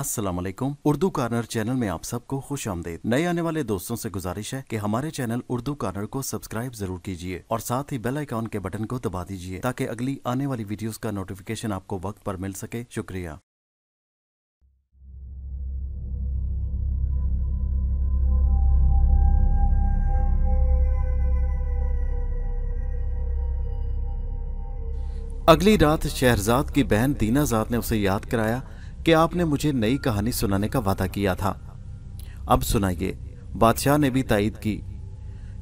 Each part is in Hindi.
असलम उर्दू कार्नर चैनल में आप सबको खुश आमदेद नए आने वाले दोस्तों से गुजारिश है कि हमारे चैनल उर्दू कार्नर को सब्सक्राइब जरूर कीजिए और साथ ही बेल आइकॉन के बटन को दबा दीजिए ताकि अगली आने वाली वीडियोस का नोटिफिकेशन आपको वक्त पर मिल सके शुक्रिया अगली रात शहरजाद की बहन दीनाजाद ने उसे याद कराया कि आपने मुझे नई कहानी सुनाने का वादा किया था अब सुनाइए बादशाह ने भी तायद की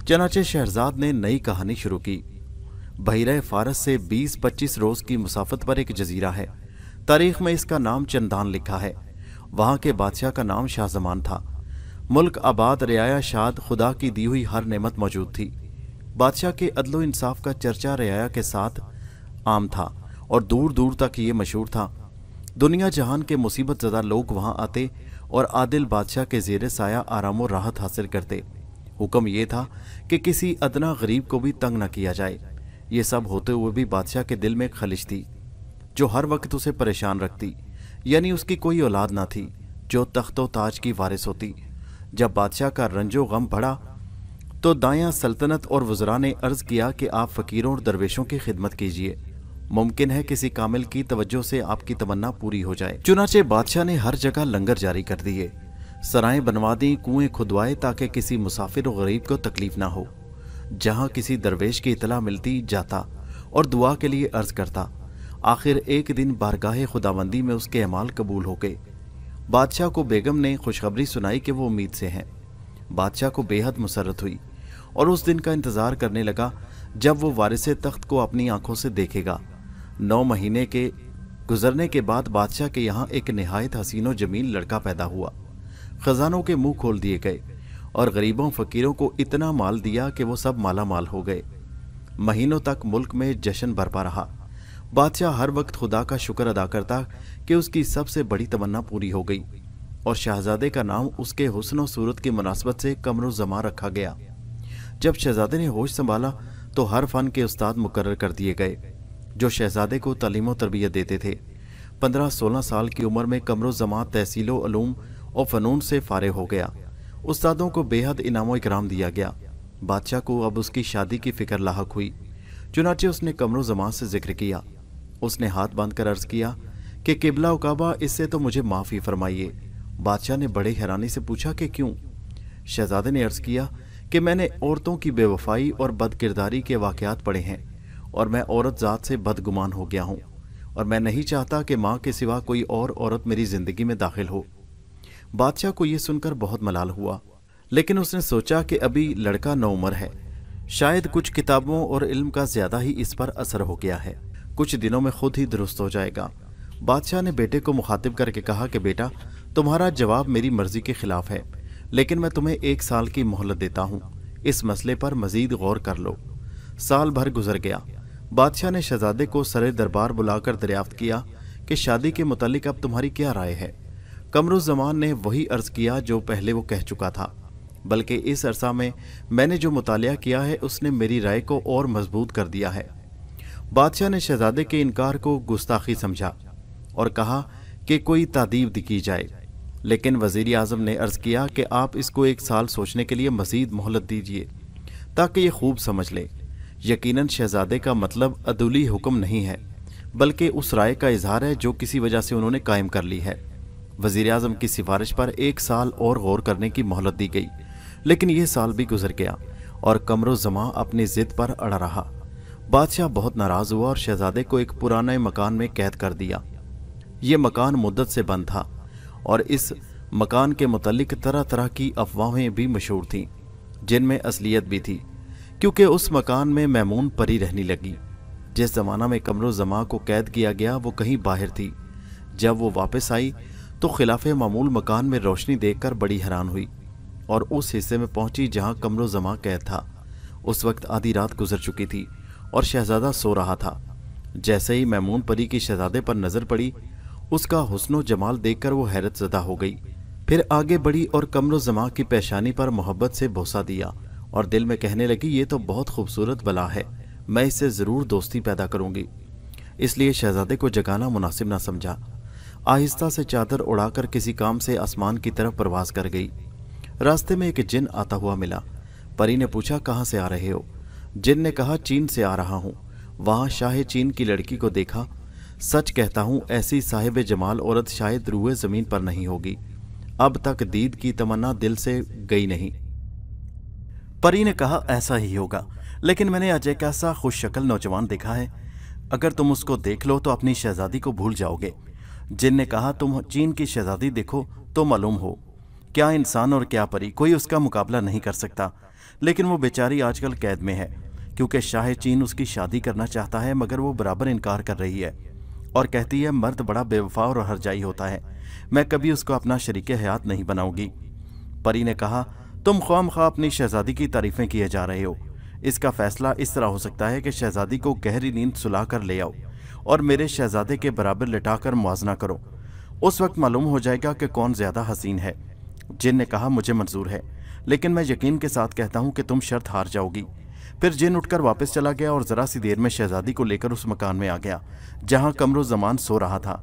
चनाचे शहजाद ने नई कहानी शुरू की बहिर फारस से 20-25 रोज की मुसाफत पर एक जजीरा है तारीख में इसका नाम चंदान लिखा है वहां के बादशाह का नाम शाहजमान था मुल्क आबाद रियाया शाद खुदा की दी हुई हर नेमत मौजूद थी बादशाह के अदलो इंसाफ का चर्चा रियाया के साथ आम था और दूर दूर तक ये मशहूर था दुनिया जहान के मुसीबत ज़दा लोग वहाँ आते और आदिल बादशाह के जेर साया आराम और राहत हासिल करते हुक्म ये था कि किसी अदना गरीब को भी तंग न किया जाए ये सब होते हुए भी बादशाह के दिल में खलिश थी जो हर वक्त उसे परेशान रखती यानी उसकी कोई औलाद ना थी जो तख्तो ताज की वारिस होती जब बादशाह का रंजो गम बढ़ा तो दाया सल्तनत और वजरा ने अर्ज किया कि आप फ़कीरों और दरवेशों की खिदमत कीजिए मुमकिन है किसी कामिल की तवज्जो से आपकी तमन्ना पूरी हो जाए चुनाचे बादशाह ने हर जगह लंगर जारी कर दिए सराय बनवा दी कुएं खुदवाए ताकि किसी मुसाफिर और गरीब को तकलीफ ना हो जहाँ किसी दरवेश की इतला मिलती जाता और दुआ के लिए अर्ज करता आखिर एक दिन बारगाह खुदाबंदी में उसके अमाल कबूल हो गए बादशाह को बेगम ने खुशखबरी सुनाई कि वो उम्मीद से हैं बादशाह को बेहद मुसरत हुई और उस दिन का इंतज़ार करने लगा जब वो वारिस तख्त को अपनी आंखों से देखेगा नौ महीने के गुजरने के बाद बादशाह के यहाँ एक नहायत हसीनो जमीन लड़का पैदा हुआ खजानों के मुंह खोल दिए गए और गरीबों फकीरों को इतना माल दिया कि वो सब माला माल हो गए महीनों तक मुल्क में जश्न बरपा रहा बादशाह हर वक्त खुदा का शुक्र अदा करता कि उसकी सबसे बड़ी तमन्ना पूरी हो गई और शहजादे का नाम उसके हुसन सूरत की मुनासबत से कमरों जमा रखा गया जब शहजादे ने होश संभाला तो हर फन के उस्ताद मुकर कर दिए गए जो शहजादे को तलीम व तरबियत देते थे पंद्रह सोलह साल की उम्र में कमरों जमात तहसील और फ़नून से फ़ारे हो गया उस्तादों को बेहद इनाम इकराम दिया गया बादशाह को अब उसकी शादी की फ़िक्र लाक हुई चुनाचे उसने कमरों जमात से जिक्र किया उसने हाथ बांध कर अर्ज़ किया कि किबला उकाबा इससे तो मुझे माफ़ी फरमाइए बादशाह ने बड़े हैरानी से पूछा कि क्यों शहजादे ने अर्ज़ किया कि मैंने औरतों की बेवफाई और बदकिरदारी के वाकयात पढ़े हैं और मैं औरत ज़ात से बदगुमान हो गया हूँ और मैं नहीं चाहता कि माँ के सिवा कोई और औरत मेरी ज़िंदगी में दाखिल हो बादशाह को यह सुनकर बहुत मलाल हुआ लेकिन उसने सोचा कि अभी लड़का नौमर है शायद कुछ किताबों और इल्म का ज़्यादा ही इस पर असर हो गया है कुछ दिनों में खुद ही दुरुस्त हो जाएगा बादशाह ने बेटे को मुखातिब करके कहा कि बेटा तुम्हारा जवाब मेरी मर्जी के खिलाफ है लेकिन मैं तुम्हें एक साल की मोहलत देता हूँ इस मसले पर मजीद गौर कर लो साल भर गुजर गया बादशाह ने शहजादे को सरे दरबार बुलाकर दरियाफ्त किया कि शादी के मुतालिक अब तुम्हारी क्या राय है कमरुज़मान ने वही अर्ज़ किया जो पहले वो कह चुका था बल्कि इस अरसा में मैंने जो मुताल किया है उसने मेरी राय को और मजबूत कर दिया है बादशाह ने शहजादे के इनकार को गुस्ताखी समझा और कहा कि कोई तादीब की जाए लेकिन वजीर अजम ने अर्ज़ किया कि आप इसको एक साल सोचने के लिए मज़ीद मोहलत दीजिए ताकि ये खूब समझ लें यकीनन शहजादे का मतलब अदुली हुक्म नहीं है बल्कि उस राय का इजहार है जो किसी वजह से उन्होंने कायम कर ली है वजीर अजम की सिफारिश पर एक साल और गौर करने की मोहलत दी गई लेकिन यह साल भी गुजर गया और ज़मा अपनी ज़िद पर अड़ा रहा बादशाह बहुत नाराज़ हुआ और शहजादे को एक पुराने मकान में कैद कर दिया ये मकान मुद्दत से बंद था और इस मकान के मतलब तरह तरह की अफवाहें भी मशहूर थीं जिनमें असलियत भी थी क्योंकि उस मकान में मैमून परी रहने लगी जिस ज़माना में कमरों जमा को कैद किया गया वो कहीं बाहर थी जब वो वापस आई तो खिलाफ मामूल मकान में रोशनी देखकर बड़ी हैरान हुई और उस हिस्से में पहुंची जहां कमरो जमा कैद था उस वक्त आधी रात गुजर चुकी थी और शहजादा सो रहा था जैसे ही मैमून परी की शहजादे पर नज़र पड़ी उसका हसन जमाल देखकर वो हैरत ज़दा हो गई फिर आगे बढ़ी और कमरों जमा की पेशानी पर मोहब्बत से भोसा दिया और दिल में कहने लगी ये तो बहुत खूबसूरत बला है मैं इससे ज़रूर दोस्ती पैदा करूंगी इसलिए शहजादे को जगाना मुनासिब ना समझा आहिस्ता से चादर उड़ाकर किसी काम से आसमान की तरफ प्रवास कर गई रास्ते में एक जिन आता हुआ मिला परी ने पूछा कहाँ से आ रहे हो जिन ने कहा चीन से आ रहा हूँ वहाँ शाह चीन की लड़की को देखा सच कहता हूँ ऐसी साहिब जमाल औरत शायद रूए ज़मीन पर नहीं होगी अब तक दीद की तमन्ना दिल से गई नहीं परी ने कहा ऐसा ही होगा लेकिन मैंने अजय का सा खुश शक्ल नौजवान देखा है अगर तुम उसको देख लो तो अपनी शहजादी को भूल जाओगे जिन ने कहा तुम चीन की शहजादी देखो तो मालूम हो क्या इंसान और क्या परी कोई उसका मुकाबला नहीं कर सकता लेकिन वो बेचारी आजकल कैद में है क्योंकि शाह चीन उसकी शादी करना चाहता है मगर वो बराबर इनकार कर रही है और कहती है मर्द बड़ा बेवफा और हरजाई होता है मैं कभी उसको अपना शरीक हयात नहीं बनाऊंगी परी ने कहा तुम खाम खा अपनी शहजादी की तारीफें किए जा रहे हो इसका फैसला इस तरह हो सकता है कि शहजादी को गहरी नींद सुला कर ले आओ और मेरे शहजादे के बराबर लिटा कर मुआजना करो उस वक्त मालूम हो जाएगा कि कौन ज़्यादा हसीन है जिन ने कहा मुझे मंजूर है लेकिन मैं यकीन के साथ कहता हूँ कि तुम शर्त हार जाओगी फिर जिन उठकर वापस चला गया और ज़रा सी देर में शहजादी को लेकर उस मकान में आ गया जहाँ जमान सो रहा था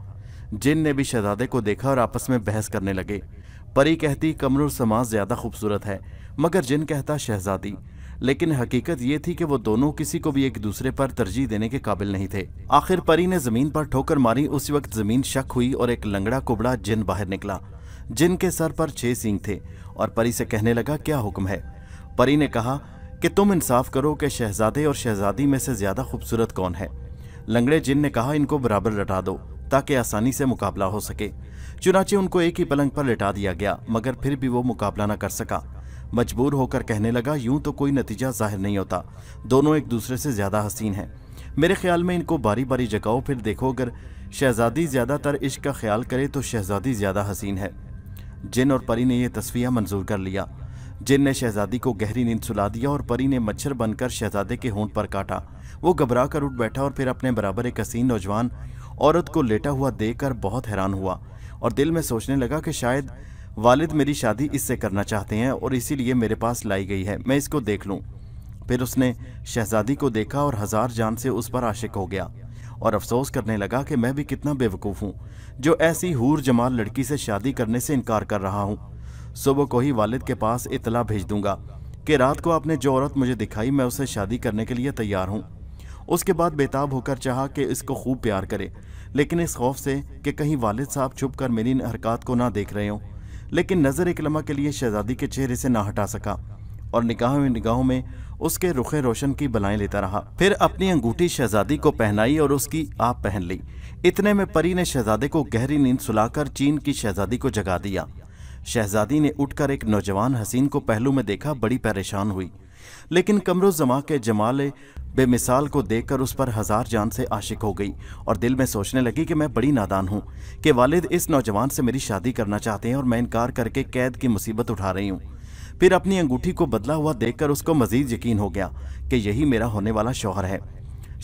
जिन ने भी शहजादे को देखा और आपस में बहस करने लगे परी कहती कमरूर समाज ज़्यादा खूबसूरत है मगर जिन कहता शहजादी लेकिन हकीकत ये थी कि वो दोनों किसी को भी एक दूसरे पर तरजीह देने के काबिल नहीं थे आखिर परी ने जमीन पर ठोकर मारी उस वक्त जमीन शक हुई और एक लंगड़ा कुबड़ा जिन बाहर निकला जिन के सर पर छह सींग थे और परी से कहने लगा क्या हुक्म है परी ने कहा कि तुम इंसाफ करो कि शहजादे और शहजादी में से ज्यादा खूबसूरत कौन है लंगड़े जिन ने कहा इनको बराबर लटा दो ताकि आसानी से मुकाबला हो सके चुनाचे उनको एक ही पलंग पर लिटा दिया गया मगर फिर भी वो मुकाबला न कर सका मजबूर होकर कहने लगा यूं तो कोई नतीजा जाहिर नहीं होता दोनों एक दूसरे से ज़्यादा हसीन हैं मेरे ख्याल में इनको बारी बारी जगाओ फिर देखो अगर शहजादी ज़्यादातर इश्क का ख्याल करे तो शहजादी ज़्यादा हसीन है जिन और परी ने यह तस्वीर मंजूर कर लिया जिन ने शहजादी को गहरी नींद सुला दिया और परी ने मच्छर बनकर शहजादे के होंठ पर काटा वो घबरा कर उठ बैठा और फिर अपने बराबर एक हसीन नौजवान औरत को लेटा हुआ देखकर बहुत हैरान हुआ और दिल में सोचने लगा कि शायद वालिद मेरी शादी इससे करना चाहते हैं और इसीलिए मेरे पास लाई गई है मैं इसको देख लूँ फिर उसने शहजादी को देखा और हजार जान से उस पर आशिक हो गया और अफसोस करने लगा कि मैं भी कितना बेवकूफ़ हूँ जो ऐसी हूर जमाल लड़की से शादी करने से इनकार कर रहा हूँ सुबह को ही वालिद के पास इतला भेज दूंगा कि रात को आपने जो औरत मुझे दिखाई मैं उसे शादी करने के लिए तैयार हूँ उसके बाद बेताब होकर चाहा कि इसको खूब प्यार करे लेकिन इस खौफ से कि कहीं वालिद साहब छुप कर मेरी इन हरकत को ना देख रहे हों लेकिन नज़र एक लम्हा के लिए शहजादी के चेहरे से ना हटा सका और निगाह में निगाहों में उसके रुख रोशन की बलाएं लेता रहा फिर अपनी अंगूठी शहजादी को पहनाई और उसकी आप पहन ली इतने में परी ने शहजादे को गहरी नींद सुलाकर चीन की शहजादी को जगा दिया शहजादी ने उठकर एक नौजवान हसीन को पहलू में देखा बड़ी परेशान हुई लेकिन ज़मा के जमाल बेमिसाल को देखकर उस पर हजार जान से आशिक हो गई और दिल में सोचने लगी कि मैं बड़ी नादान हूँ कि वालिद इस नौजवान से मेरी शादी करना चाहते हैं और मैं इनकार करके कैद की मुसीबत उठा रही हूँ फिर अपनी अंगूठी को बदला हुआ देखकर उसको मजीद यकीन हो गया कि यही मेरा होने वाला शौहर है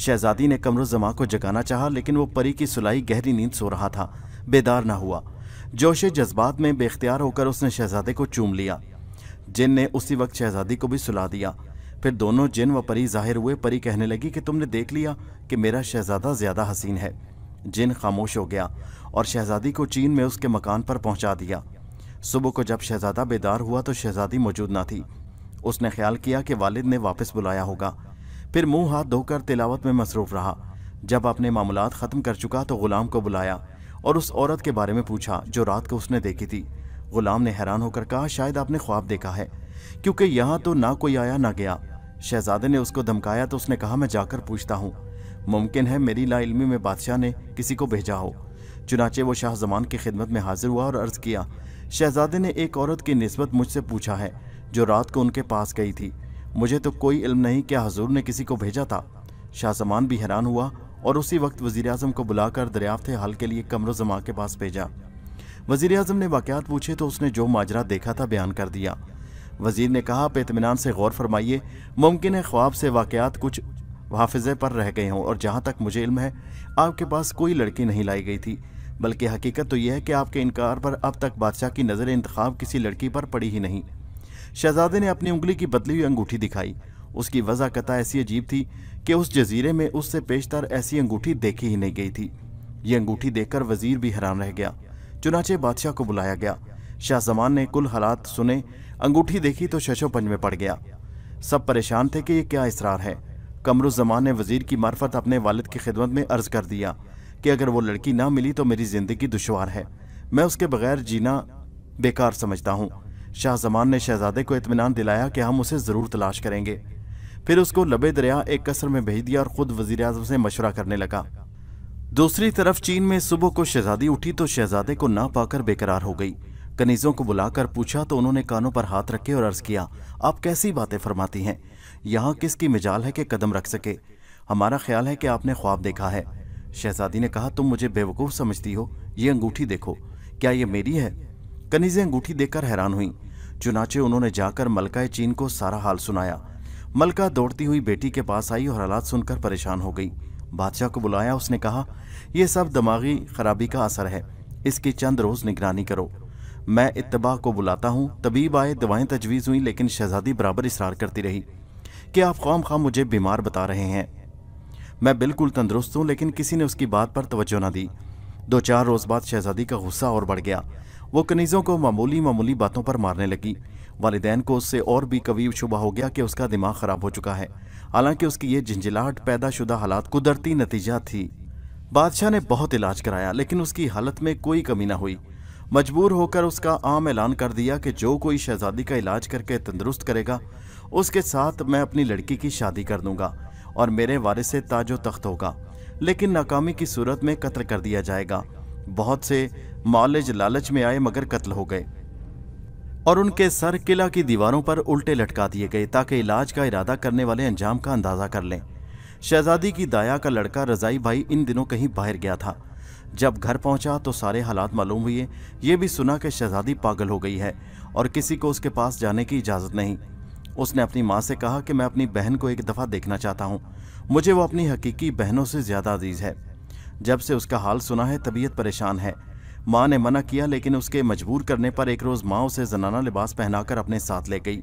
शहजादी ने ज़मा को जगाना चाह लेकिन वो परी की सुलाई गहरी नींद सो रहा था बेदार ना हुआ जोश जज्बात में बेख्तियार होकर उसने शहजादे को चूम लिया जिन ने उसी वक्त शहजादी को भी सुला दिया फिर दोनों जिन व परी जाहिर हुए परी कहने लगी कि तुमने देख लिया कि मेरा शहजादा ज़्यादा हसीन है जिन खामोश हो गया और शहजादी को चीन में उसके मकान पर पहुंचा दिया सुबह को जब शहजादा बेदार हुआ तो शहजादी मौजूद ना थी उसने ख्याल किया कि वालिद ने वापस बुलाया होगा फिर मुंह हाथ धोकर तिलावत में मसरूफ़ रहा जब अपने मामूलत ख़त्म कर चुका तो ग़ुलाम को बुलाया और उस औरत के बारे में पूछा जो रात को उसने देखी थी ग़ुलाम ने हैरान होकर कहा शायद आपने ख्वाब देखा है क्योंकि यहाँ तो ना कोई आया ना गया शहजादे ने उसको धमकाया तो उसने कहा मैं जाकर पूछता हूँ मुमकिन है मेरी लाइलमी में बादशाह ने किसी को भेजा हो चुनाचे वो शाहजमान की खिदमत में हाजिर हुआ और अर्ज़ किया शहजादे ने एक औरत की नस्बत मुझसे पूछा है जो रात को उनके पास गई थी मुझे तो कोई इल्म नहीं क्या हजूर ने किसी को भेजा था शाहजमान भी हैरान हुआ और उसी वक्त वज़ी अजम को बुलाकर दरियाफ्त हाल के लिए कमर जमा के पास भेजा वज़ी अजम ने वाक़ पूछे तो उसने जो माजरा देखा था बयान कर दिया वजीर ने कहा आप इतमान से गौर फरमाइए मुमकिन है ख्वाब से वाकयात कुछ हाफजे पर रह गए हों और जहाँ तक मुझे इल्म है आपके पास कोई लड़की नहीं लाई गई थी बल्कि हकीकत तो यह है कि आपके इनकार पर अब तक बादशाह की नज़र इंतखब किसी लड़की पर पड़ी ही नहीं शहजादे ने अपनी उंगली की बदली हुई अंगूठी दिखाई उसकी वजह कता ऐसी अजीब थी कि उस जजीरे में उससे पेशतर ऐसी अंगूठी देखी ही नहीं गई थी ये अंगूठी देखकर वजीर भी हैरान रह गया चुनाचे बादशाह को बुलाया गया शाहजमान ने कुल हालात सुने अंगूठी देखी तो शशोपंज में पड़ गया सब परेशान थे कि यह क्या इसरार है कमरुजमान ने वजीर की मार्फत अपने वालिद की खिदमत में अर्ज कर दिया कि अगर वो लड़की ना मिली तो मेरी ज़िंदगी दुशवार है मैं उसके बगैर जीना बेकार समझता हूँ शाहजमान ने शहजादे को इतमान दिलाया कि हम उसे ज़रूर तलाश करेंगे फिर उसको लबे दरिया एक कसर में भेज दिया और ख़ुद वजीर अजम से मशवरा करने लगा दूसरी तरफ चीन में सुबह को शहजादी उठी तो शहजादे को ना पाकर बेकरार हो गई कनीजों को बुलाकर पूछा तो उन्होंने कानों पर हाथ रखे और अर्ज किया आप कैसी बातें फरमाती हैं यहाँ किसकी मिजाल है कि कदम रख सके हमारा ख्याल है कि आपने ख्वाब देखा है शहजादी ने कहा तुम मुझे बेवकूफ़ समझती हो ये अंगूठी देखो क्या ये मेरी है कनीजें अंगूठी देखकर हैरान हुई चुनाचे उन्होंने जाकर मलका चीन को सारा हाल सुनाया मलका दौड़ती हुई बेटी के पास आई और हालात सुनकर परेशान हो गई बादशाह को बुलाया उसने कहा यह सब दिमागी खराबी का असर है इसकी चंद रोज़ निगरानी करो मैं इतबा को बुलाता हूँ तबीब आए दवाएं तजवीज़ हुई लेकिन शहजादी बराबर इसरार करती रही कि आप खाम खाम मुझे बीमार बता रहे हैं मैं बिल्कुल तंदुरुस्त हूँ लेकिन किसी ने उसकी बात पर तोज्जो ना दी दो चार रोज़ बाद शहजादी का गुस्सा और बढ़ गया वो कनीज़ों को मामूली मामूली बातों पर मारने लगी वालदेन को उससे और भी कभी शुबा हो गया कि उसका दिमाग ख़राब हो चुका है हालांकि उसकी ये झंझलाहट पैदाशुदा हालात कुदरती नतीजा थी बादशाह ने बहुत इलाज कराया लेकिन उसकी हालत में कोई कमी ना हुई मजबूर होकर उसका आम ऐलान कर दिया कि जो कोई शहजादी का इलाज करके तंदुरुस्त करेगा उसके साथ मैं अपनी लड़की की शादी कर दूंगा और मेरे वारिस ताजो तख्त होगा लेकिन नाकामी की सूरत में कत्ल कर दिया जाएगा बहुत से मालिज लालच में आए मगर कत्ल हो गए और उनके सर किला की दीवारों पर उल्टे लटका दिए गए ताकि इलाज का इरादा करने वाले अंजाम का अंदाज़ा कर लें शहजादी की दाया का लड़का रजाई भाई इन दिनों कहीं बाहर गया था जब घर पहुंचा तो सारे हालात मालूम हुए ये भी सुना कि शहजादी पागल हो गई है और किसी को उसके पास जाने की इजाज़त नहीं उसने अपनी माँ से कहा कि मैं अपनी बहन को एक दफ़ा देखना चाहता हूँ मुझे वो अपनी हकीकी बहनों से ज़्यादा अजीज़ है जब से उसका हाल सुना है तबीयत परेशान है माँ ने मना किया लेकिन उसके मजबूर करने पर एक रोज़ माँ उसे जनाना लिबास पहनाकर अपने साथ ले गई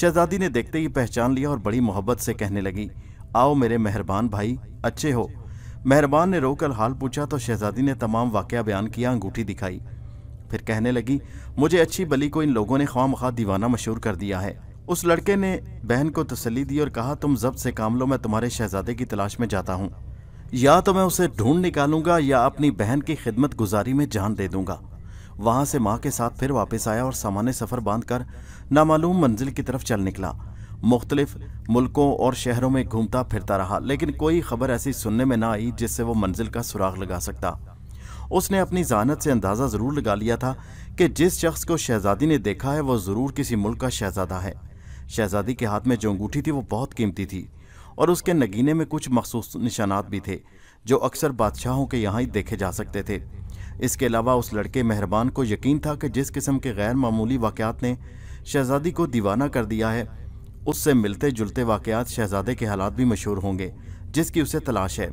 शहजादी ने देखते ही पहचान लिया और बड़ी मोहब्बत से कहने लगी आओ मेरे मेहरबान भाई अच्छे हो मेहरबान ने रोकर हाल पूछा तो शहजादी ने तमाम वाक्य बयान किया अंगूठी दिखाई फिर कहने लगी मुझे अच्छी बली को इन लोगों ने ख्वा मखा दीवाना मशहूर कर दिया है उस लड़के ने बहन को तसली दी और कहा तुम जब्त से काम लो मैं तुम्हारे शहजादे की तलाश में जाता हूँ या तो मैं उसे ढूंढ निकालूंगा या अपनी बहन की खिदमत गुजारी में जान दे दूंगा वहां से माँ के साथ फिर वापस आया और सामान्य सफ़र बांध कर नामालूम मंजिल की तरफ चल निकला मुख्तलिफ मुल्कों और शहरों में घूमता फिरता रहा लेकिन कोई खबर ऐसी सुनने में ना आई जिससे वो मंजिल का सुराग लगा सकता उसने अपनी जानत से अंदाज़ा ज़रूर लगा लिया था कि जिस शख्स को शहज़ादी ने देखा है वह ज़रूर किसी मुल्क का शहज़ादा है शहज़ादी के हाथ में जो अंगूठी थी वो बहुत कीमती थी और उसके नगीने में कुछ मखसूस निशानात भी थे जो अक्सर बादशाहों के यहाँ ही देखे जा सकते थे इसके अलावा उस लड़के मेहरबान को यकीन था कि जिस किस्म के गैर मामूली वाक़ात ने शहज़ादी को दीवाना कर दिया है उससे मिलते जुलते वाकयात शहजादे के हालात भी मशहूर होंगे जिसकी उसे तलाश है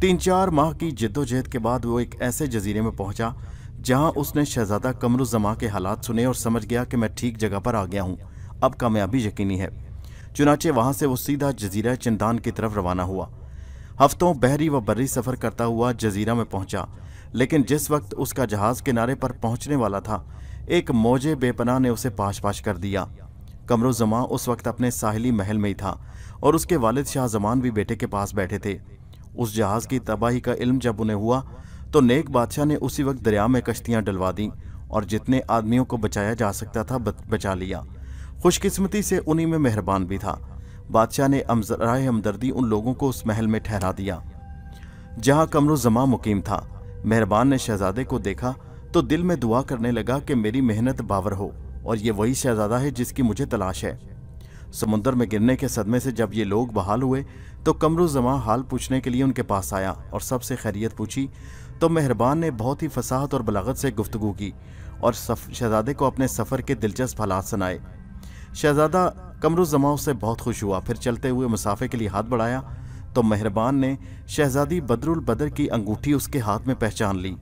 तीन चार माह की जद्दोजहद के बाद वो एक ऐसे जजीरे में पहुंचा जहां उसने शहजादा कमरुजमा के हालात सुने और समझ गया कि मैं ठीक जगह पर आ गया हूं अब कामयाबी यकीनी है चुनाचे वहां से वो सीधा जजीरा चंदान की तरफ रवाना हुआ हफ्तों बहरी व बर्री सफ़र करता हुआ जजीरा में पहुंचा लेकिन जिस वक्त उसका जहाज़ किनारे पर पहुंचने वाला था एक मौजे बेपनाह ने उसे पाश पाश कर दिया कमरुजमा उस वक्त अपने साहली महल में ही था और उसके वालिद शाहजमान भी बेटे के पास बैठे थे उस जहाज़ की तबाही का इल्म जब उन्हें हुआ तो नेक बादशाह ने उसी वक्त दरिया में कश्तियाँ डलवा दी और जितने आदमियों को बचाया जा सकता था बचा लिया खुशकिस्मती से उन्हीं में मेहरबान भी था बादशाह ने राय हमदर्दी उन लोगों को उस महल में ठहरा दिया जहाँ कमरुजमा मुकीम था मेहरबान ने शहजादे को देखा तो दिल में दुआ करने लगा कि मेरी मेहनत बावर हो और ये वही शहजादा है जिसकी मुझे तलाश है समुंदर में गिरने के सदमे से जब ये लोग बहाल हुए तो जमा हाल पूछने के लिए उनके पास आया और सबसे खैरियत पूछी तो मेहरबान ने बहुत ही फसाहत और बलागत से गुफ्तगु की और शहजादे को अपने सफ़र के दिलचस्प हालात सुनाए शहजादा जमा उससे बहुत खुश हुआ फिर चलते हुए मुसाफे के लिए हाथ बढ़ाया तो मेहरबान ने शहजादी बदरुल बदर की अंगूठी उसके हाथ में पहचान ली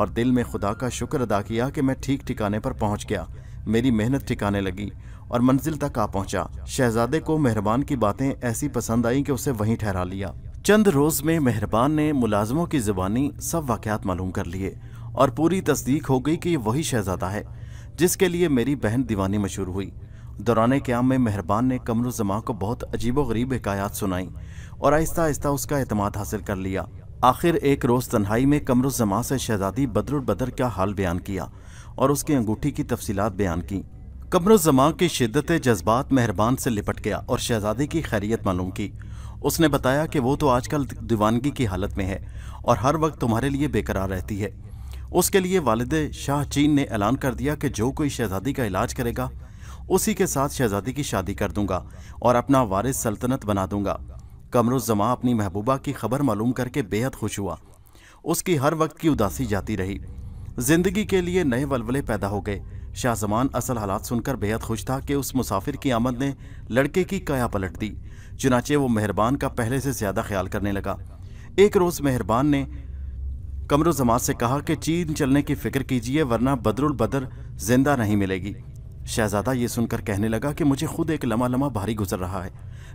और दिल में खुदा का शुक्र अदा किया कि मैं ठीक ठिकाने पर पहुंच गया मेरी मेहनत ठिकाने लगी और मंजिल तक आ पहुंचा शहजादे को मेहरबान की बातें ऐसी पसंद आईं कि उसे वहीं ठहरा लिया चंद रोज में मेहरबान ने मुलाजमों की जुबानी सब वाक़ात मालूम कर लिए और पूरी तस्दीक हो गई कि ये वही शहजादा है जिसके लिए मेरी बहन दीवानी मशहूर हुई दौरान क्याम में मेहरबान ने कमर जमा को बहुत अजीब गरीब हकायात सुनाई और आहिस्ता आहिस्ता उसका अतमाद हासिल कर लिया आखिर एक रोज़ तन्हाई में कमर जमा से शहजादी बदरुल बदर का हाल बयान किया और उसकी अंगूठी की तफसीत बयान की ज़मा की शिदत जज्बात मेहरबान से लिपट गया और शहज़ादी की खैरियत मालूम की उसने बताया कि वो तो आजकल दीवानगी की हालत में है और हर वक्त तुम्हारे लिए बेकरार रहती है उसके लिए वालद शाह चीन ने ऐलान कर दिया कि जो कोई शहजादी का इलाज करेगा उसी के साथ शहजादी की शादी कर दूंगा और अपना वारिस सल्तनत बना दूंगा कमरुजमा अपनी महबूबा की खबर मालूम करके बेहद खुश हुआ उसकी हर वक्त की उदासी जाती रही जिंदगी के लिए नए वलवले पैदा हो गए शाहजमान असल हालात सुनकर बेहद खुश था कि उस मुसाफिर की आमद ने लड़के की काया पलट दी चुनाचे वो मेहरबान का पहले से ज़्यादा ख्याल करने लगा एक रोज़ मेहरबान ने जमात से कहा कि चीन चलने की फ़िक्र कीजिए वरना बदरुल बदर जिंदा नहीं मिलेगी शहजादा ये सुनकर कहने लगा कि मुझे खुद एक लमा लमा भारी गुजर रहा है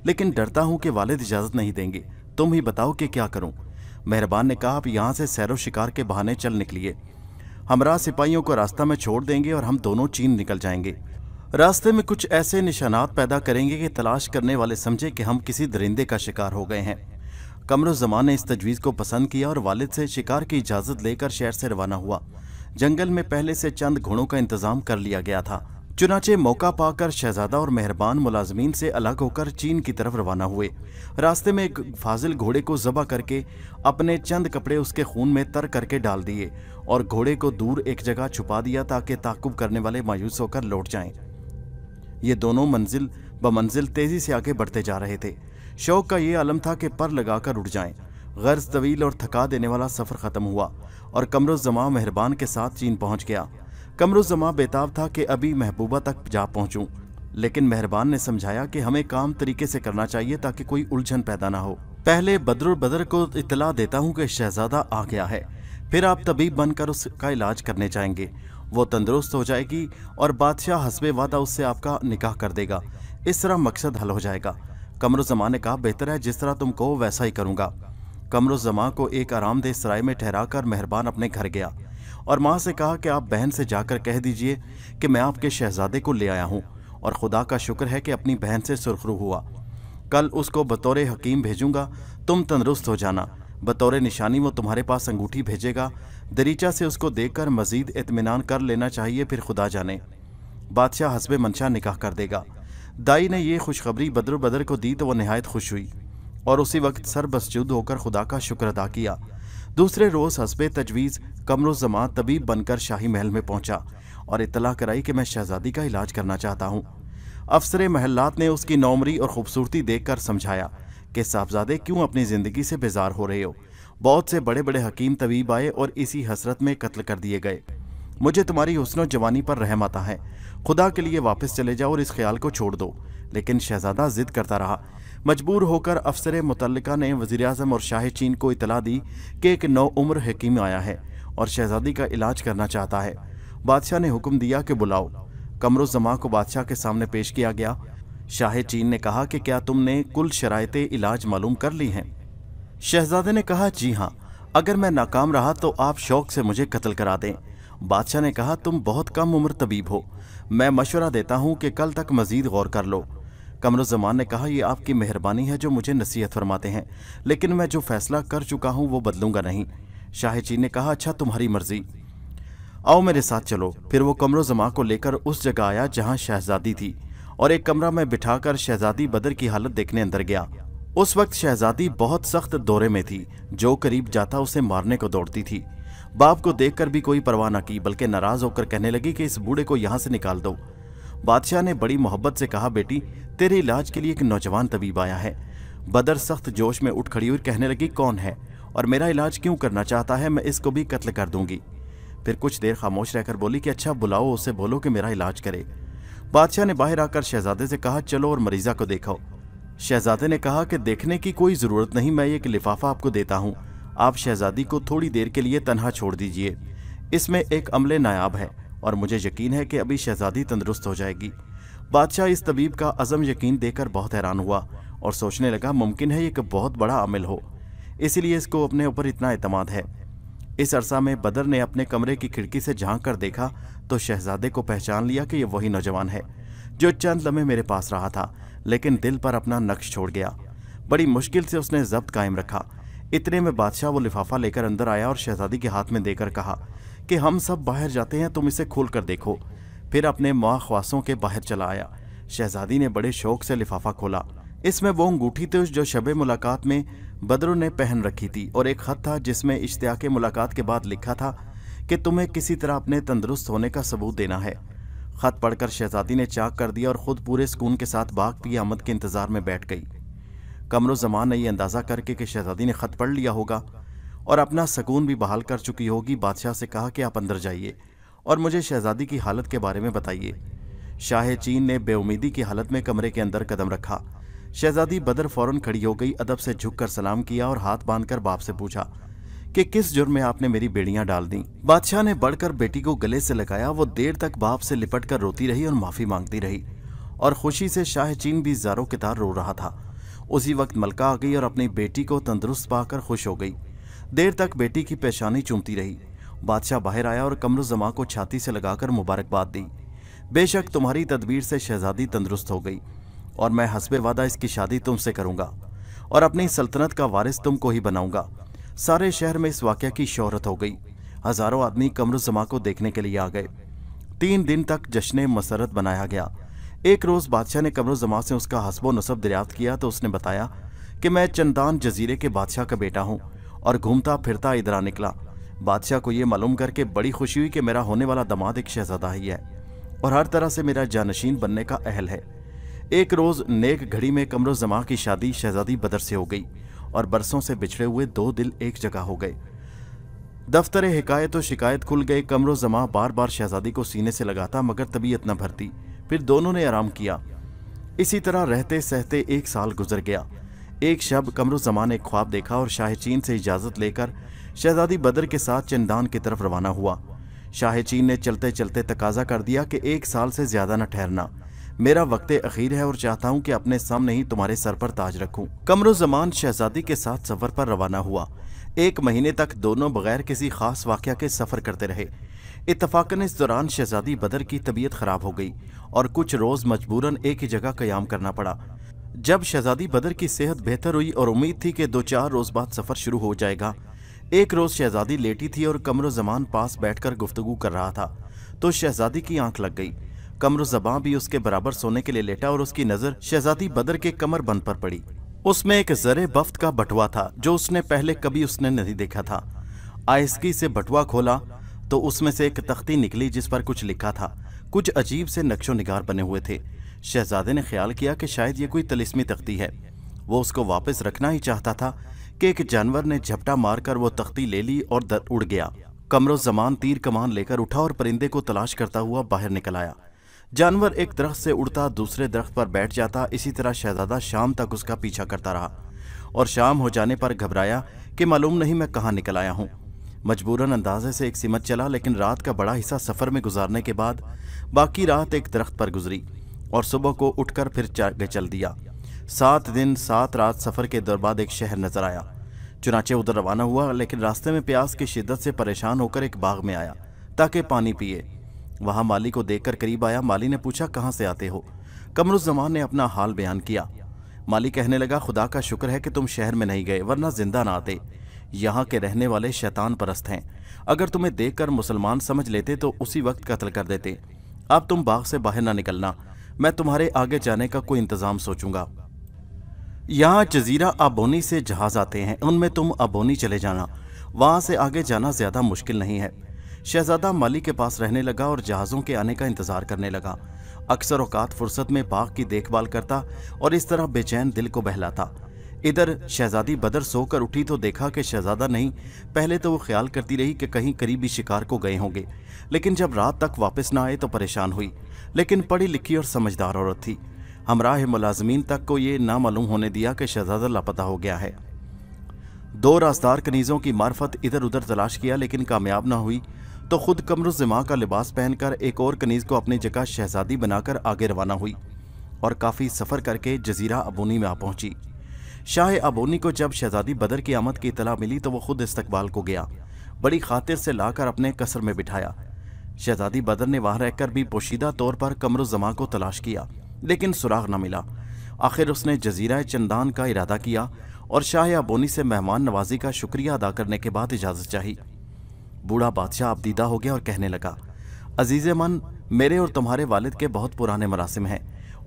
लेकिन डरता हूँ कि वालिद इजाज़त नहीं देंगे तुम ही बताओ कि क्या करूँ मेहरबान ने कहा आप यहाँ से सैरो शिकार के बहाने चल निकलिए हमरा सिपाहियों को रास्ता में छोड़ देंगे और हम दोनों चीन निकल जाएंगे रास्ते में कुछ ऐसे निशानात पैदा करेंगे कि तलाश करने वाले समझे कि हम किसी दरिंदे का शिकार हो गए हैं कमर ज़मान ने इस तजवीज़ को पसंद किया और वालिद से शिकार की इजाज़त लेकर शहर से रवाना हुआ जंगल में पहले से चंद घोड़ों का इंतज़ाम कर लिया गया था चुनाचे मौका पाकर शहजादा और मेहरबान मुलाजमीन से अलग होकर चीन की तरफ रवाना हुए रास्ते में एक फाजिल घोड़े को जबा करके अपने चंद कपड़े उसके खून में तर करके डाल दिए और घोड़े को दूर एक जगह छुपा दिया ताकि ताकुब करने वाले मायूस होकर लौट जाएं। ये दोनों मंजिल ब मंजिल तेज़ी से आगे बढ़ते जा रहे थे शौक का ये आलम था कि पर लगाकर उठ जाए गर्ज तवील और थका देने वाला सफ़र ख़त्म हुआ और कमरों जमा मेहरबान के साथ चीन पहुँच गया कमरुजमा बेताब था कि अभी महबूबा तक जा पहुंचूं, लेकिन मेहरबान ने समझाया कि हमें काम तरीके से करना चाहिए ताकि कोई उलझन पैदा ना हो पहले बदरुल बदर को इतला देता हूं कि शहजादा आ गया है फिर आप तबीब बनकर उसका इलाज करने जाएंगे वो तंदुरुस्त हो जाएगी और बादशाह हसब वादा उससे आपका निकाह कर देगा इस तरह मकसद हल हो जाएगा कमरुजमा ने कहा बेहतर है जिस तरह तुम कहो वैसा ही करूँगा कमरुजमा को एक आरामदेह सराय में ठहरा कर मेहरबान अपने घर गया और माँ से कहा कि आप बहन से जाकर कह दीजिए कि मैं आपके शहजादे को ले आया हूँ और खुदा का शुक्र है कि अपनी बहन से सुरखरू हुआ कल उसको बतौर हकीम भेजूंगा तुम तंदरुस्त हो जाना बतौर निशानी वो तुम्हारे पास अंगूठी भेजेगा दरीचा से उसको देखकर मजीद इतमान कर लेना चाहिए फिर खुदा जाने बादशाह हसब मनशा निकाह कर देगा दाई ने यह खुशखबरी बदर बदर को दी तो वह नहायत खुश हुई और उसी वक्त सर बसजूद होकर खुदा का शुक्र अदा किया दूसरे रोज़ हसब तजवीज़ कमरुजमा तबीब बनकर शाही महल में पहुंचा और इतला कराई कि मैं शहज़ादी का इलाज करना चाहता हूँ अफसर महल्लात ने उसकी नौमरी और ख़ूबसूरती देख कर समझाया कि साहबजादे क्यों अपनी ज़िंदगी से बेजार हो रहे हो बहुत से बड़े बड़े हकीम तबीब आए और इसी हसरत में कत्ल कर दिए गए मुझे तुम्हारी हसन जवानी पर रहम आता है खुदा के लिए वापस चले जाओ और इस ख्याल को छोड़ दो लेकिन शहजादा जिद करता रहा मजबूर होकर अफसर मुतलका ने वज़ी अजम और शाह चीन को इतला दी कि एक नौ उम्र हकीम आया है और शहज़ादी का इलाज करना चाहता है बादशाह ने हुक्म दिया कि बुलाओ जमा को बादशाह के सामने पेश किया गया शाह चीन ने कहा कि क्या तुमने कुल शरात इलाज मालूम कर ली हैं शहजादे ने कहा जी हाँ अगर मैं नाकाम रहा तो आप शौक से मुझे कत्ल करा दें बादशाह ने कहा तुम बहुत कम उम्र तबीब हो मैं मशवरा देता हूँ कि कल तक मजीद गौर कर लो कमरुज़मान ने कहा यह आपकी मेहरबानी है जो मुझे नसीहत फरमाते हैं लेकिन मैं जो फैसला कर चुका हूँ वो बदलूंगा नहीं शाह चीन ने कहा अच्छा तुम्हारी मर्जी आओ मेरे साथ चलो फिर वो कमरुज़मा को लेकर उस जगह आया जहाँ शहजादी थी और एक कमरा में बिठाकर शहजादी बदर की हालत देखने अंदर गया उस वक्त शहजादी बहुत सख्त दौरे में थी जो करीब जाता उसे मारने को दौड़ती थी बाप को देखकर भी कोई परवाह न की बल्कि नाराज होकर कहने लगी कि इस बूढ़े को यहाँ से निकाल दो बादशाह ने बड़ी मोहब्बत से कहा बेटी तेरे इलाज के लिए एक नौजवान तबीब आया है बदर सख्त जोश में उठ खड़ी हुई कहने लगी कौन है और मेरा इलाज क्यों करना चाहता है मैं इसको भी कत्ल कर दूंगी फिर कुछ देर खामोश रहकर बोली कि अच्छा बुलाओ उसे बोलो कि मेरा इलाज करे बादशाह ने बाहर आकर शहजादे से कहा चलो और मरीजा को देखो शहजादे ने कहा कि देखने की कोई ज़रूरत नहीं मैं एक लिफाफा आपको देता हूँ आप शहजादी को थोड़ी देर के लिए तनहा छोड़ दीजिए इसमें एक अमले नायाब है और मुझे यकीन है कि अभी शहजादी तंदुरुस्त हो जाएगी बादशाह इस तबीब का अज़म यकीन देकर बहुत हैरान हुआ और सोचने लगा मुमकिन है एक बहुत बड़ा अमल हो इसलिए इसको अपने ऊपर इतना अतमाद है इस अरसा में बदर ने अपने कमरे की खिड़की से झांक कर देखा तो शहजादे को पहचान लिया कि यह वही नौजवान है जो चंद लम्हे मेरे पास रहा था लेकिन दिल पर अपना नक्श छोड़ गया बड़ी मुश्किल से उसने जब्त कायम रखा इतने में बादशाह वो लिफाफा लेकर अंदर आया और शहजादी के हाथ में देकर कहा कि हम सब बाहर जाते हैं तुम इसे खोल कर देखो फिर अपने माँ ख्वासों के बाहर चला आया शहजादी ने बड़े शौक से लिफाफा खोला इसमें वो अंगूठी थी जो शब मुलाकात में बदरु ने पहन रखी थी और एक खत था जिसमें इश्तिया के मुलाकात के बाद लिखा था कि तुम्हें किसी तरह अपने तंदुरुस्त होने का सबूत देना है खत पढ़कर शहजादी ने चाक कर दिया और ख़ुद पूरे सुकून के साथ बाग की आमद के इंतज़ार में बैठ गई कमर जमान ने यह अंदाज़ा करके कि शहजादी ने खत पढ़ लिया होगा और अपना सुकून भी बहाल कर चुकी होगी बादशाह से कहा कि आप अंदर जाइए और मुझे शहजादी की हालत के बारे में बताइए शाह चीन ने बेउमीदी की हालत में कमरे के अंदर कदम रखा शहजादी बदर फौरन खड़ी हो गई अदब से झुककर सलाम किया और हाथ बांधकर बाप से पूछा कि किस जुर्म में आपने मेरी बेड़ियां डाल दी बादशाह ने बढ़कर बेटी को गले से लगाया वो देर तक बाप से लिपट कर रोती रही और माफी मांगती रही और खुशी से शाह चीन भी जारो कितार रो रहा था उसी वक्त मलका आ गई और अपनी बेटी को तंदुरुस्त पाकर खुश हो गई देर तक बेटी की पेशानी चूमती रही बादशाह बाहर आया और कमरुजमा को छाती से लगाकर मुबारकबाद दी बेशक तुम्हारी तदबीर से शहजादी तंदुरुस्त हो गई और मैं हसब वादा इसकी शादी तुमसे करूंगा और अपनी सल्तनत का वारिस तुमको ही बनाऊंगा सारे शहर में इस वाक्य की शोहरत हो गई हज़ारों आदमी कमरुजमा को देखने के लिए आ गए तीन दिन तक जश्न मसरत बनाया गया एक रोज़ बादशाह ने कमरुजमा से उसका हसबो नसब दरियात किया तो उसने बताया कि मैं चंदान जजीरे के बादशाह का बेटा हूँ और घूमता फिरता इधरा निकला बादशाह को यह मालूम करके बड़ी खुशी हुई कि मेरा होने वाला दामाद एक शहजादा ही है और हर तरह से मेरा जानशीन बनने का अहल है एक रोज़ नेक घड़ी में ज़मा की शादी शहजादी बदर से हो गई और बरसों से बिछड़े हुए दो दिल एक जगह हो गए दफ्तर हिकायत और शिकायत खुल गए जमा बार बार शहजादी को सीने से लगाता मगर तबीयत न भरती फिर दोनों ने आराम किया इसी तरह रहते सहते एक साल गुजर गया एक शब जमान ने ख्वाब देखा और शाह चीन से इजाज़त लेकर शहजादी बदर के साथ चंदान की तरफ रवाना हुआ शाह चीन ने चलते चलते तकाजा कर दिया कि एक साल से ज़्यादा न ठहरना मेरा वक्त अखीर है और चाहता हूँ कि अपने सामने ही तुम्हारे सर पर ताज रखूँ कमरुजमान शहजादी के साथ सफ़र पर रवाना हुआ एक महीने तक दोनों बगैर किसी खास वाक़ के सफ़र करते रहे इतफाक़न इस दौरान शहजादी बदर की तबीयत ख़राब हो गई और कुछ रोज़ मजबूरन एक ही जगह क्याम करना पड़ा जब शहजादी बदर की सेहत बेहतर हुई और उम्मीद थी कि दो चार रोज़ बाद सफ़र शुरू हो जाएगा एक रोज़ शहजादी लेटी थी और कमर जबान पास बैठकर गुफ्तगु कर रहा था तो शहजादी की आंख लग गई कमर कमरुजबां भी उसके बराबर सोने के लिए लेटा और उसकी नज़र शहजादी बदर के कमर बंद पर पड़ी उसमें एक जरे बफ्त का बटुआ था जो उसने पहले कभी उसने नहीं देखा था आयसकी से बटुआ खोला तो उसमें से एक तख्ती निकली जिस पर कुछ लिखा था कुछ अजीब से नक्शो निगार बने हुए थे शहजादे ने ख्याल किया कि शायद ये कोई तलिस्मी तख्ती है वो उसको वापस रखना ही चाहता था कि एक जानवर ने झपटा मारकर वो तख्ती ले ली और दर उड़ गया कमरो जमान तीर कमान लेकर उठा और परिंदे को तलाश करता हुआ बाहर निकल आया जानवर एक दरख्त से उड़ता दूसरे दरख्त पर बैठ जाता इसी तरह शहजादा शाम तक उसका पीछा करता रहा और शाम हो जाने पर घबराया कि मालूम नहीं मैं कहाँ निकल आया हूँ मजबूरन अंदाजे से एक सिमत चला लेकिन रात का बड़ा हिस्सा सफ़र में गुजारने के बाद बाकी रात एक दरख्त पर गुजरी और सुबह को उठकर फिर आगे चल दिया सात दिन सात रात सफ़र के दौरान एक शहर नज़र आया चुनाचे उधर रवाना हुआ लेकिन रास्ते में प्यास की शिद्दत से परेशान होकर एक बाग में आया ताकि पानी पिए वहाँ माली को देखकर करीब आया माली ने पूछा कहाँ से आते हो कमरुज़मान ने अपना हाल बयान किया माली कहने लगा खुदा का शुक्र है कि तुम शहर में नहीं गए वरना जिंदा ना आते यहाँ के रहने वाले शैतान परस्त हैं अगर तुम्हें देखकर मुसलमान समझ लेते तो उसी वक्त कत्ल कर देते अब तुम बाग से बाहर ना निकलना मैं तुम्हारे आगे जाने का कोई इंतज़ाम सोचूंगा यहाँ जजीरा अबोनी से जहाज़ आते हैं उनमें तुम अबोनी चले जाना वहाँ से आगे जाना ज़्यादा मुश्किल नहीं है शहजादा माली के पास रहने लगा और जहाज़ों के आने का इंतज़ार करने लगा अक्सर औकात फुर्सत में बाघ की देखभाल करता और इस तरह बेचैन दिल को बहलाता इधर शहजादी बदर सोकर उठी तो देखा कि शहजादा नहीं पहले तो वो ख्याल करती रही कि कहीं करीबी शिकार को गए होंगे लेकिन जब रात तक वापस ना आए तो परेशान हुई लेकिन पढ़ी लिखी और समझदार औरत थी हमराह मुलाजमीन तक को ये मालूम होने दिया कि शहजादा लापता हो गया है दो रास्तार कनीज़ों की मार्फत इधर उधर तलाश किया लेकिन कामयाब ना हुई तो खुद कमरुजमा का लिबास पहनकर एक और कनीज़ को अपनी जगह शहजादी बनाकर आगे रवाना हुई और काफ़ी सफ़र करके जजीरा अबोनी में आ पहुंची शाह अबोनी को जब शहजादी बदर की आमद की इतला मिली तो वह खुद इस्तकबाल को गया बड़ी खातिर से लाकर अपने कसर में बिठाया शहजादी बदर ने वहां रहकर भी पोशीदा तौर पर कमर ज़मा को तलाश किया लेकिन सुराग न मिला आखिर उसने जजीरा चंदान का इरादा किया और शाह अबोनी से मेहमान नवाजी का शुक्रिया अदा करने के बाद इजाज़त चाही बूढ़ा बादशाह आपदीदा हो गया और कहने लगा अजीज़ मन मेरे और तुम्हारे वालिद के बहुत पुराने मरासिम हैं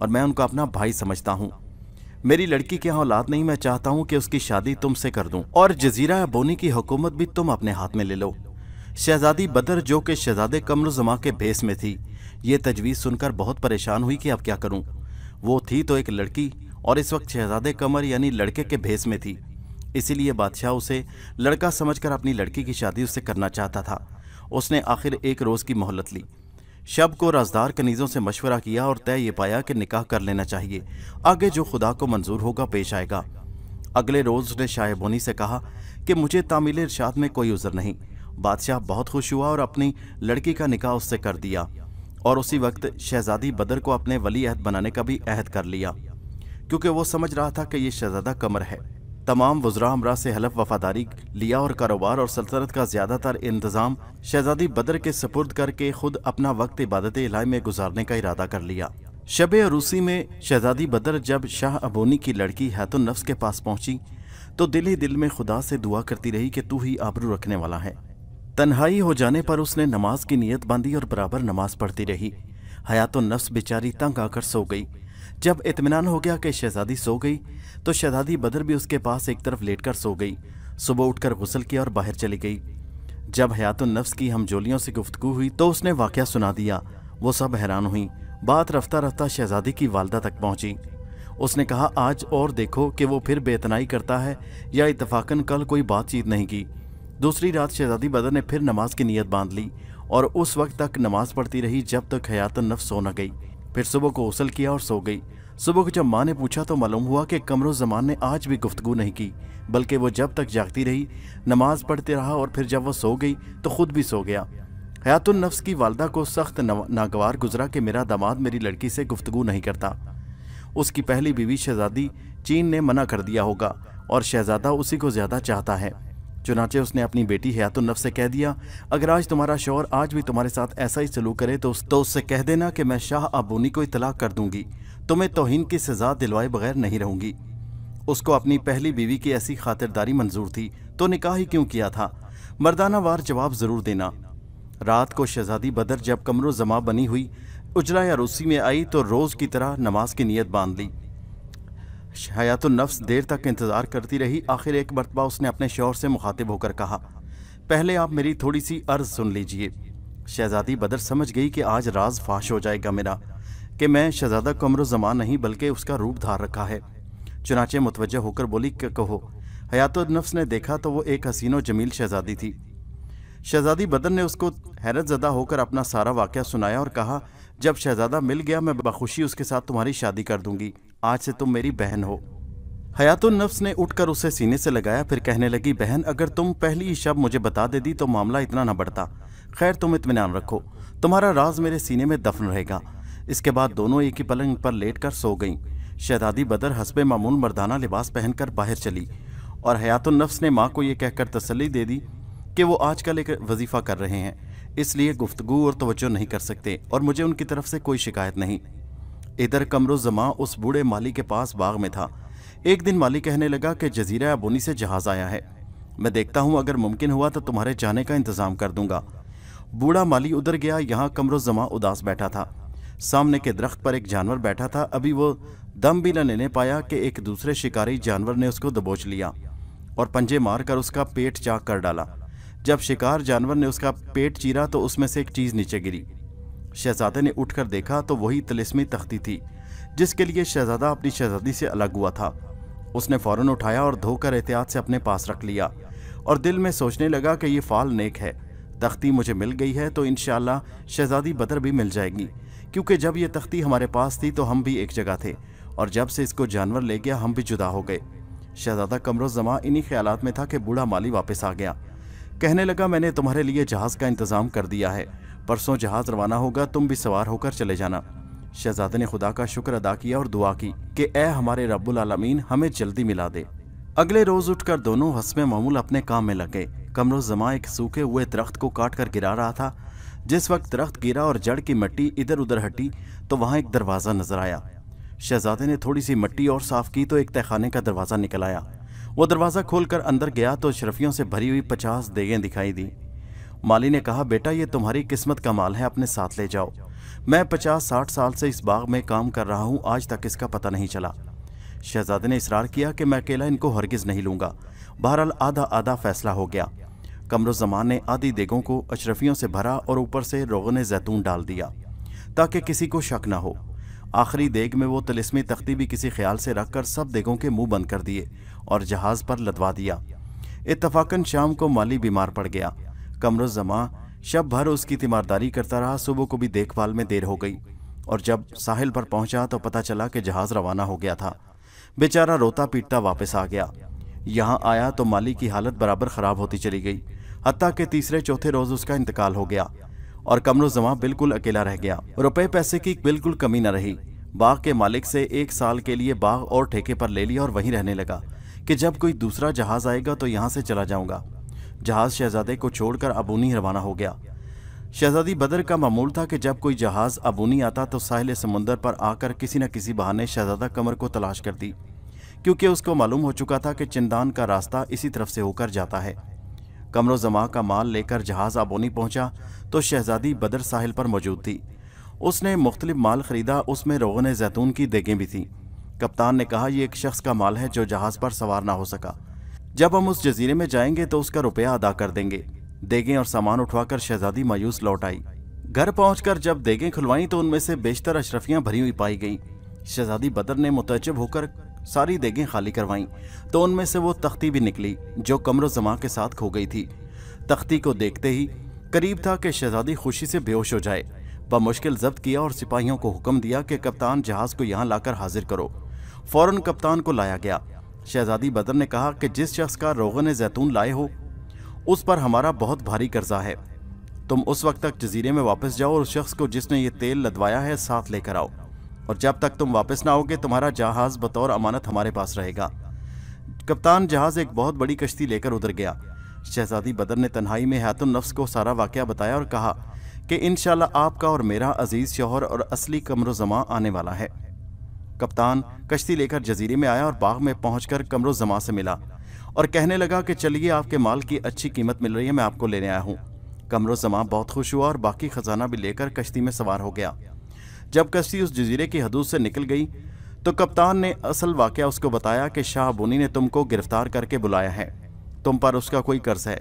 और मैं उनका अपना भाई समझता हूँ मेरी लड़की के यहाँ औलाद नहीं मैं चाहता हूँ कि उसकी शादी तुमसे कर दूँ और जजीरा बोनी की हुकूमत भी तुम अपने हाथ में ले लो शहजादी बदर जो कि शहजादे कमर जमा के भेस में थी ये तजवीज़ सुनकर बहुत परेशान हुई कि अब क्या करूं वो थी तो एक लड़की और इस वक्त शहजादे कमर यानी लड़के के भेस में थी इसीलिए बादशाह उसे लड़का समझकर अपनी लड़की की शादी उससे करना चाहता था उसने आखिर एक रोज़ की मोहलत ली शब को राजदार कनीज़ों से मशवरा किया और तय ये पाया कि निकाह कर लेना चाहिए आगे जो खुदा को मंजूर होगा पेश आएगा अगले रोज़ उसने शाह बोनी से कहा कि मुझे तामिल इरशाद में कोई उज़र नहीं बादशाह बहुत खुश हुआ और अपनी लड़की का निकाह उससे कर दिया और उसी वक्त शहजादी बदर को अपने वली अहद बनाने का भी अहद कर लिया क्योंकि वो समझ रहा था कि ये शहजादा कमर है तमाम वज्रा हमरा से हलफ वफादारी लिया और कारोबार और सल्तनत का ज़्यादातर इंतज़ाम शहजादी बदर के सपुर्द करके खुद अपना वक्त इबादत इलाई में गुजारने का इरादा कर लिया शब रूसी में शहजादी बदर जब शाह अबोनी की लड़की हैतुल नफ्स के पास पहुंची तो दिल ही दिल में खुदा से दुआ करती रही कि तू ही आबरू रखने वाला है तन्हाई हो जाने पर उसने नमाज की नीयत बांधी और बराबर नमाज पढ़ती रही हयातो नफ्स बेचारी तंग आकर सो गई जब इतमान हो गया कि शहजादी सो गई तो शहजादी बदर भी उसके पास एक तरफ लेटकर सो गई सुबह उठकर गुसल किया और बाहर चली गई जब हयात नफ्स की हमजोलियों से गुफ्तु हुई तो उसने वाक़ सुना दिया वो सब हैरान हुई बात रफ्ता रफ्ता शहजादी की वालदा तक पहुंची उसने कहा आज और देखो कि वो फिर बेतनाई करता है या इतफाकन कल कोई बातचीत नहीं की दूसरी रात शहजादी बदर ने फिर नमाज की नीयत बांध ली और उस वक्त तक नमाज पढ़ती रही जब तक हयातन नफ सो न गई फिर सुबह को उसल किया और सो गई सुबह को जब माँ ने पूछा तो मालूम हुआ कि कमरों ज़मान ने आज भी गुफ्तगु नहीं की बल्कि वो जब तक जागती रही नमाज पढ़ते रहा और फिर जब वह सो गई तो खुद भी सो गया हयातुल नफ्स की वालदा को सख्त नागवार गुजरा कि मेरा दामाद मेरी लड़की से गुफ्तगु नहीं करता उसकी पहली बीवी शहजादी चीन ने मना कर दिया होगा और शहजादा उसी को ज़्यादा चाहता है चुनाचे उसने अपनी बेटी हयातुन्नफ से कह दिया अगर आज तुम्हारा शोर आज भी तुम्हारे साथ ऐसा ही सलूक करे तो, तो उससे कह देना कि मैं शाह आबूनी को इतलाक कर दूंगी तुम्हें तोहन की सजा दिलवाए बगैर नहीं रहूंगी उसको अपनी पहली बीवी की ऐसी खातिरदारी मंजूर थी तो निकाह ही क्यों किया था मर्दानावार जवाब जरूर देना रात को शहजादी बदर जब कमरों जमा बनी हुई उजरा या रूसी में आई तो रोज़ की तरह नमाज की नीयत बांध ली हयात नफ्स देर तक इंतज़ार करती रही आखिर एक मरतबा उसने अपने शोर से मुखातिब होकर कहा पहले आप मेरी थोड़ी सी अर्ज सुन लीजिए शहजादी बदर समझ गई कि आज राज फाश हो जाएगा मेरा कि मैं शहजादा कमर जमान नहीं बल्कि उसका रूप धार रखा है चुनाचे मुतवजह होकर बोली कहो हयात नफ्स ने देखा तो वो एक हसीनो जमील शहजादी थी शहजादी बदर ने उसको हैरत ज़दा होकर अपना सारा वाक़ सुनाया और कहा जब शहजादा मिल गया मैं बखुशी उसके साथ तुम्हारी शादी कर दूंगी आज से तुम मेरी बहन हो हयातुल नफ्स ने उठकर उसे सीने से लगाया फिर कहने लगी बहन अगर तुम पहली ही शब मुझे बता दे दी तो मामला इतना ना बढ़ता खैर तुम इतमान रखो तुम्हारा राज मेरे सीने में दफन रहेगा इसके बाद दोनों एक ही पलंग पर लेट कर सो गईं शहजादी बदर हसब मामून मर्दाना लिबास पहनकर बाहर चली और हयातुल नफ्स ने माँ को यह कहकर तसली दे दी कि वो आजकल एक वजीफ़ा कर रहे हैं इसलिए गुफ्तगु और तोज्जो नहीं कर सकते और मुझे उनकी तरफ से कोई शिकायत नहीं इधर जमा उस बूढ़े माली के पास बाग में था एक दिन माली कहने लगा कि जजीरा अबोनी से जहाज़ आया है मैं देखता हूँ अगर मुमकिन हुआ तो तुम्हारे जाने का इंतज़ाम कर दूंगा बूढ़ा माली उधर गया यहाँ जमा उदास बैठा था सामने के दरख्त पर एक जानवर बैठा था अभी वो दम भी न लेने पाया कि एक दूसरे शिकारी जानवर ने उसको दबोच लिया और पंजे मारकर उसका पेट चाक कर डाला जब शिकार जानवर ने उसका पेट चीरा तो उसमें से एक चीज़ नीचे गिरी शहजादे ने उठकर देखा तो वही तलिस्मी तख्ती थी जिसके लिए शहजादा अपनी शहजादी से अलग हुआ था उसने फ़ौरन उठाया और धोकर एहतियात से अपने पास रख लिया और दिल में सोचने लगा कि यह फाल नेक है तख्ती मुझे मिल गई है तो इन शहज़ादी बदर भी मिल जाएगी क्योंकि जब यह तख्ती हमारे पास थी तो हम भी एक जगह थे और जब से इसको जानवर ले गया हम भी जुदा हो गए शहजादा जमा इन्हीं ख्याल में था कि बूढ़ा माली वापस आ गया कहने लगा मैंने तुम्हारे लिए जहाज़ का इंतज़ाम कर दिया है परसों जहाज रवाना होगा तुम भी सवार होकर चले जाना शहजादे ने खुदा का शुक्र अदा किया और दुआ की कि ए हमारे रब्बुल आलमीन हमें जल्दी मिला दे अगले रोज उठकर दोनों हसमे मामूल अपने काम में लगे कमरों जमा एक सूखे हुए दरख्त को काट कर गिरा रहा था जिस वक्त दरख्त गिरा और जड़ की मट्टी इधर उधर हटी तो वहाँ एक दरवाज़ा नजर आया शहजादे ने थोड़ी सी मट्टी और साफ की तो एक तहखाने का दरवाज़ा निकल आया वो दरवाज़ा खोलकर अंदर गया तो शरफियों से भरी हुई पचास देगें दिखाई दी माली ने कहा बेटा ये तुम्हारी किस्मत का माल है अपने साथ ले जाओ मैं पचास साठ साल से इस बाग में काम कर रहा हूँ आज तक इसका पता नहीं चला शहजादे ने इसरार किया कि मैं अकेला इनको हरगिज नहीं लूँगा बहरहाल आधा आधा फैसला हो गया ज़मान ने आधी देगों को अशरफियों से भरा और ऊपर से रोगन जैतून डाल दिया ताकि किसी को शक न हो आखिरी देग में वो तलिसमी तख्ती भी किसी ख्याल से रख कर सब देगों के मुंह बंद कर दिए और जहाज पर लदवा दिया इतफाकन शाम को माली बीमार पड़ गया जमा शब भर उसकी तीमारदारी करता रहा सुबह को भी देखभाल में देर हो गई और जब साहिल पर पहुंचा तो पता चला कि जहाज रवाना हो गया था बेचारा रोता पीटता वापस आ गया यहाँ आया तो माली की हालत बराबर खराब होती चली गई हती के तीसरे चौथे रोज उसका इंतकाल हो गया और जमा बिल्कुल अकेला रह गया रुपए पैसे की बिल्कुल कमी न रही बाग के मालिक से एक साल के लिए बाग और ठेके पर ले लिया और वहीं रहने लगा कि जब कोई दूसरा जहाज आएगा तो यहाँ से चला जाऊंगा जहाज़ शहजादे को छोड़कर अबूनी रवाना हो गया शहजादी बदर का मामूल था कि जब कोई जहाज़ अबूनी आता तो साहिल समुंदर पर आकर किसी न किसी बहाने शहजादा कमर को तलाश कर दी क्योंकि उसको मालूम हो चुका था कि चिंदान का रास्ता इसी तरफ से होकर जाता है कमरों जमा का माल लेकर जहाज़ अबूनी पहुंचा तो शहजादी बदर साहिल पर मौजूद थी उसने मुख्तलिफ माल ख़रीदा उसमें रोगन जैतून की देगें भी थीं कप्तान ने कहा यह एक शख्स का माल है जो जहाज़ पर सवार ना हो सका जब हम उस जजीरे में जाएंगे तो उसका रुपया अदा कर देंगे देगें और सामान उठवाकर शहजादी मायूस लौट आई घर पहुंचकर जब देगें खुलवाई तो उनमें से बेशतर अशरफियां भरी हुई पाई गईं शहजादी बदर ने मुतजब होकर सारी देगें खाली करवाई तो उनमें से वो तख्ती भी निकली जो कमर जमा के साथ खो गई थी तख्ती को देखते ही करीब था कि शहजादी खुशी से बेहोश हो जाए बमुश्किल जब्त किया और सिपाहियों को हुक्म दिया कि कप्तान जहाज को यहाँ लाकर हाजिर करो फौरन कप्तान को लाया गया शहजादी बदर ने कहा कि जिस शख्स का रोगन जैतून लाए हो उस पर हमारा बहुत भारी कर्जा है तुम उस वक्त तक जजीरे में वापस जाओ और उस शख्स को जिसने ये तेल लदवाया है साथ लेकर आओ और जब तक तुम वापस ना आओगे तुम्हारा जहाज़ बतौर अमानत हमारे पास रहेगा कप्तान जहाज एक बहुत बड़ी कश्ती लेकर उधर गया शहजादी बदर ने तन्हाई में हयातुल नफ्स को सारा वाक़ बताया और कहा कि इन आपका और मेरा अजीज़ शोहर और असली कमर जमा आने वाला है कप्तान कश्ती लेकर जजीरे में आया और बाग में पहुंचकर कमरों जमा से मिला और कहने लगा कि चलिए आपके माल की अच्छी कीमत मिल रही है मैं आपको लेने आया हूँ कमरो जमा बहुत खुश हुआ और बाकी खजाना भी लेकर कश्ती में सवार हो गया जब कश्ती उस जजीरे की हदूद से निकल गई तो कप्तान ने असल वाक़ उसको बताया कि शाह बुनी ने तुमको गिरफ्तार करके बुलाया है तुम पर उसका कोई कर्ज है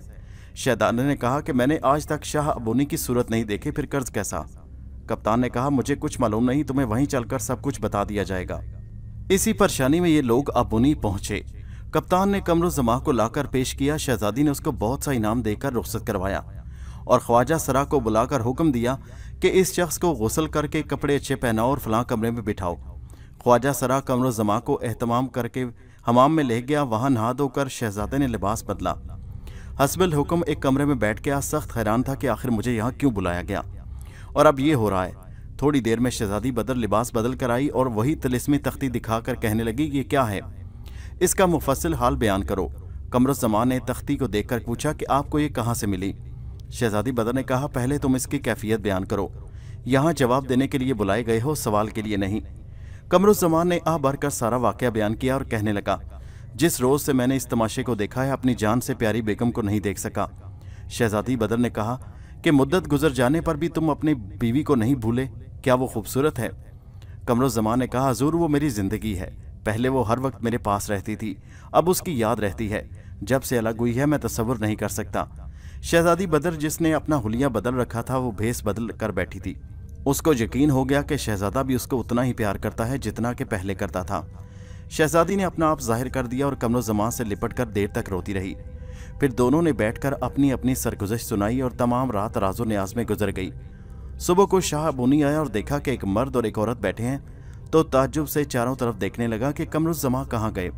शहदाना ने कहा कि मैंने आज तक शाह अबूनी की सूरत नहीं देखी फिर कर्ज कैसा कप्तान ने कहा मुझे कुछ मालूम नहीं तुम्हें वहीं चलकर सब कुछ बता दिया जाएगा इसी परेशानी में ये लोग अबुनी पहुंचे कप्तान ने जमा को लाकर पेश किया शहजादी ने उसको बहुत सा इनाम देकर रुख्सत करवाया और ख्वाजा सरा को बुलाकर हुक्म दिया कि इस शख्स को गसल करके कपड़े अच्छे पहनाओ और फलां कमरे में बिठाओ ख्वाजा सरा जमा को अहतमाम करके हमाम में ले गया वहाँ नहा धोकर शहजादे ने लिबास बदला हसबल हुक्म एक कमरे में बैठ गया सख्त हैरान था कि आखिर मुझे यहाँ क्यों बुलाया गया और अब ये हो रहा है थोड़ी देर में शहजादी बदर लिबास बदल कर आई और वही तलिसमी तख्ती दिखाकर कहने लगी ये क्या है इसका मुफसल हाल बयान करो कमर जमान ने तख्ती को देखकर पूछा कि आपको ये कहाँ से मिली शहजादी बदर ने कहा पहले तुम इसकी कैफियत बयान करो यहाँ जवाब देने के लिए बुलाए गए हो सवाल के लिए नहीं कमर जमान ने आ भर कर सारा वाक्य बयान किया और कहने लगा जिस रोज से मैंने इस तमाशे को देखा है अपनी जान से प्यारी बेगम को नहीं देख सका शहजादी बदर ने कहा कि मुद्दत गुजर जाने पर भी तुम अपनी बीवी को नहीं भूले क्या वो खूबसूरत है कमरुजमा ने कहा हजूर वो मेरी ज़िंदगी है पहले वो हर वक्त मेरे पास रहती थी अब उसकी याद रहती है जब से अलग हुई है मैं तस्वुर नहीं कर सकता शहजादी बदर जिसने अपना हुलिया बदल रखा था वो भेस बदल कर बैठी थी उसको यकीन हो गया कि शहजादा भी उसको उतना ही प्यार करता है जितना कि पहले करता था शहजादी ने अपना आप जाहिर कर दिया और कमरो जमा से लिपट कर देर तक रोती रही फिर दोनों ने बैठकर अपनी अपनी सरगुजश सुनाई और तमाम रात राजो न्याज में गुजर गई सुबह को शाह बुनी आया और देखा कि एक मर्द और एक औरत बैठे हैं तो ताजुब से चारों तरफ देखने लगा कि कमरुजमा कहाँ गए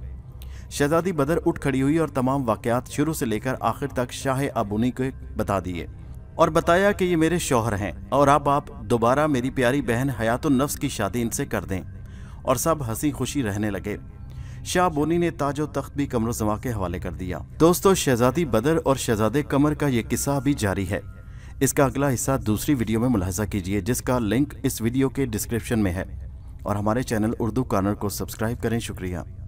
शहजादी बदर उठ खड़ी हुई और तमाम वाक़ात शुरू से लेकर आखिर तक शाह अबूनी को बता दिए और बताया कि ये मेरे शोहर हैं और अब आप दोबारा मेरी प्यारी बहन नफ्स की शादी इनसे कर दें और सब हंसी खुशी रहने लगे शाह बोनी ने ताजो तख्त भी कमर जमा के हवाले कर दिया दोस्तों शहजादी बदर और शहजादे कमर का ये किस्सा भी जारी है इसका अगला हिस्सा दूसरी वीडियो में मुलाहजा कीजिए जिसका लिंक इस वीडियो के डिस्क्रिप्शन में है और हमारे चैनल उर्दू कॉर्नर को सब्सक्राइब करें शुक्रिया